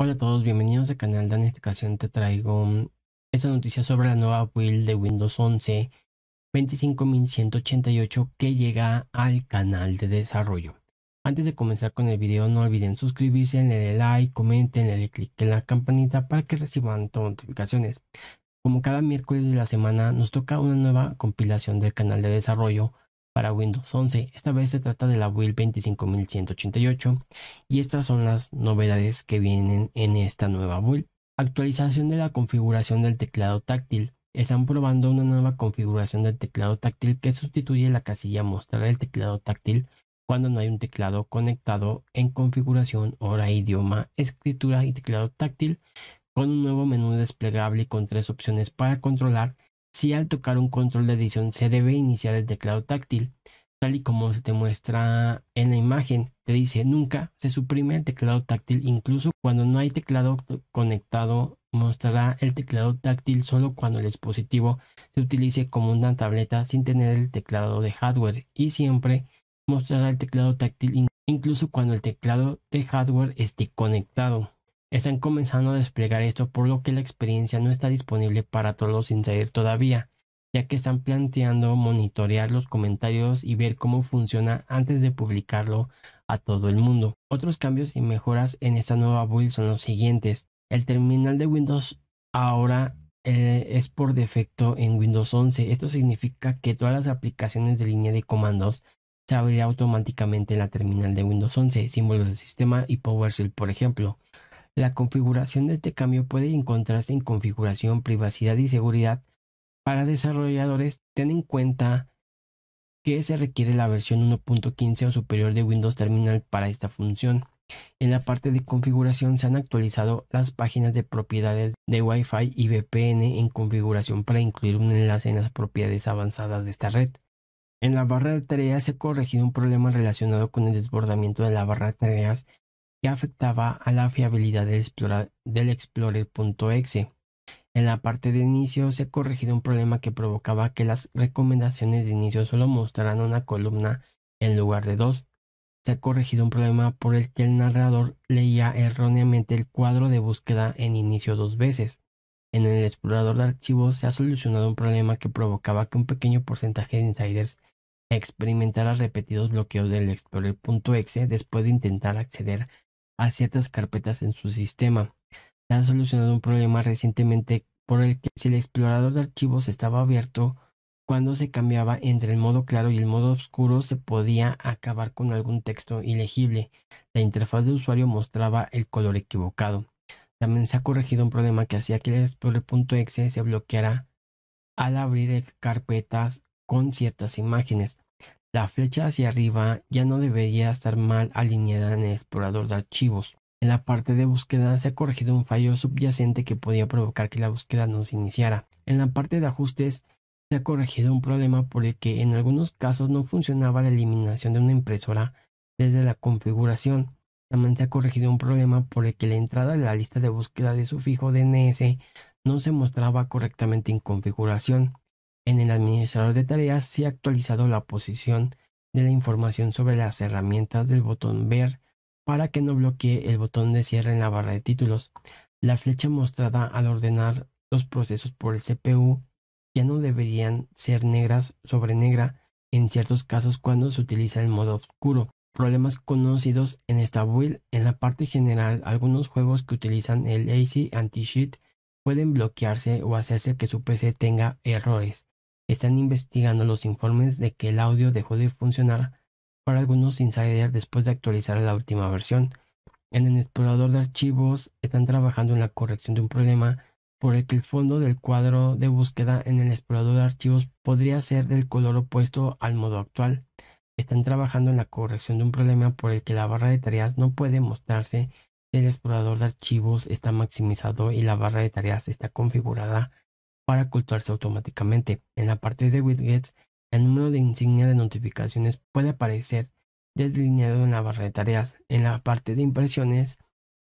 Hola a todos, bienvenidos al canal. de En esta ocasión te traigo mm, esta noticia sobre la nueva build de Windows 11 25188 que llega al canal de desarrollo. Antes de comenzar con el video, no olviden suscribirse, denle like, comenten, denle click en la campanita para que reciban todas notificaciones. Como cada miércoles de la semana, nos toca una nueva compilación del canal de desarrollo para Windows 11. Esta vez se trata de la build 25188 y estas son las novedades que vienen en esta nueva build. Actualización de la configuración del teclado táctil. Están probando una nueva configuración del teclado táctil que sustituye la casilla mostrar el teclado táctil cuando no hay un teclado conectado en configuración, hora, idioma, escritura y teclado táctil con un nuevo menú desplegable con tres opciones para controlar si al tocar un control de edición se debe iniciar el teclado táctil, tal y como se te muestra en la imagen, te dice nunca se suprime el teclado táctil, incluso cuando no hay teclado conectado, mostrará el teclado táctil solo cuando el dispositivo se utilice como una tableta sin tener el teclado de hardware y siempre mostrará el teclado táctil incluso cuando el teclado de hardware esté conectado. Están comenzando a desplegar esto, por lo que la experiencia no está disponible para todos los insiders todavía, ya que están planteando monitorear los comentarios y ver cómo funciona antes de publicarlo a todo el mundo. Otros cambios y mejoras en esta nueva build son los siguientes. El terminal de Windows ahora eh, es por defecto en Windows 11. Esto significa que todas las aplicaciones de línea de comandos se abrirán automáticamente en la terminal de Windows 11, símbolos del sistema y PowerShell, por ejemplo. La configuración de este cambio puede encontrarse en configuración, privacidad y seguridad. Para desarrolladores, ten en cuenta que se requiere la versión 1.15 o superior de Windows Terminal para esta función. En la parte de configuración se han actualizado las páginas de propiedades de Wi-Fi y VPN en configuración para incluir un enlace en las propiedades avanzadas de esta red. En la barra de tareas se ha corregido un problema relacionado con el desbordamiento de la barra de tareas que afectaba a la fiabilidad del, Explorer.exe. en la parte de inicio se ha corregido un problema que provocaba que las recomendaciones de inicio solo mostraran una columna en lugar de dos. Se ha corregido un problema por el que el narrador leía erróneamente el cuadro de búsqueda en inicio dos veces. En el explorador de archivos se ha solucionado un problema que provocaba que un pequeño porcentaje de insiders experimentara repetidos bloqueos del explorer.exe después de intentar acceder a ciertas carpetas en su sistema. Se ha solucionado un problema recientemente por el que si el explorador de archivos estaba abierto, cuando se cambiaba entre el modo claro y el modo oscuro se podía acabar con algún texto ilegible. La interfaz de usuario mostraba el color equivocado. También se ha corregido un problema que hacía que el explorer.exe se bloqueara al abrir carpetas con ciertas imágenes. La flecha hacia arriba ya no debería estar mal alineada en el explorador de archivos. En la parte de búsqueda se ha corregido un fallo subyacente que podía provocar que la búsqueda no se iniciara. En la parte de ajustes se ha corregido un problema por el que en algunos casos no funcionaba la eliminación de una impresora desde la configuración. También se ha corregido un problema por el que la entrada de la lista de búsqueda de fijo DNS no se mostraba correctamente en configuración. En el administrador de tareas se ha actualizado la posición de la información sobre las herramientas del botón Ver para que no bloquee el botón de cierre en la barra de títulos. La flecha mostrada al ordenar los procesos por el CPU ya no deberían ser negras sobre negra en ciertos casos cuando se utiliza el modo oscuro. Problemas conocidos en esta build. En la parte general, algunos juegos que utilizan el AC anti sheet pueden bloquearse o hacerse que su PC tenga errores están investigando los informes de que el audio dejó de funcionar para algunos insiders después de actualizar la última versión. En el explorador de archivos están trabajando en la corrección de un problema por el que el fondo del cuadro de búsqueda en el explorador de archivos podría ser del color opuesto al modo actual. Están trabajando en la corrección de un problema por el que la barra de tareas no puede mostrarse si el explorador de archivos está maximizado y la barra de tareas está configurada para ocultarse automáticamente. En la parte de widgets, el número de insignia de notificaciones puede aparecer deslineado en la barra de tareas. En la parte de impresiones,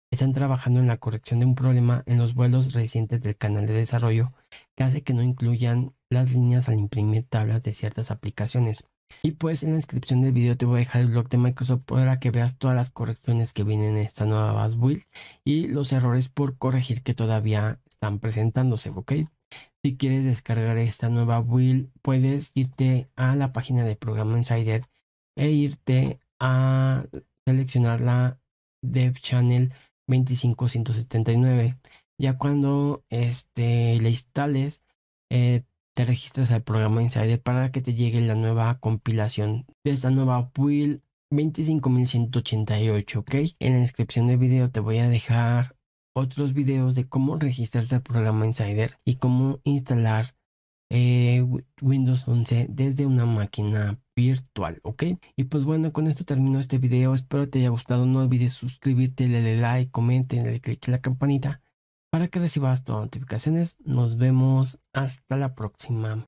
están trabajando en la corrección de un problema en los vuelos recientes del canal de desarrollo que hace que no incluyan las líneas al imprimir tablas de ciertas aplicaciones. Y pues en la descripción del video te voy a dejar el blog de Microsoft para que veas todas las correcciones que vienen en esta nueva build y los errores por corregir que todavía están presentándose, ¿ok? Si quieres descargar esta nueva build, puedes irte a la página del programa Insider e irte a seleccionar la Dev Channel 25179. Ya cuando este, la instales, eh, te registras al programa Insider para que te llegue la nueva compilación de esta nueva build 25188, ¿ok? En la descripción del video te voy a dejar otros videos de cómo registrarse al programa Insider y cómo instalar eh, Windows 11 desde una máquina virtual, ¿ok? Y pues bueno, con esto termino este video. Espero te haya gustado. No olvides suscribirte, darle like, comenten, darle click a la campanita para que recibas todas las notificaciones. Nos vemos hasta la próxima.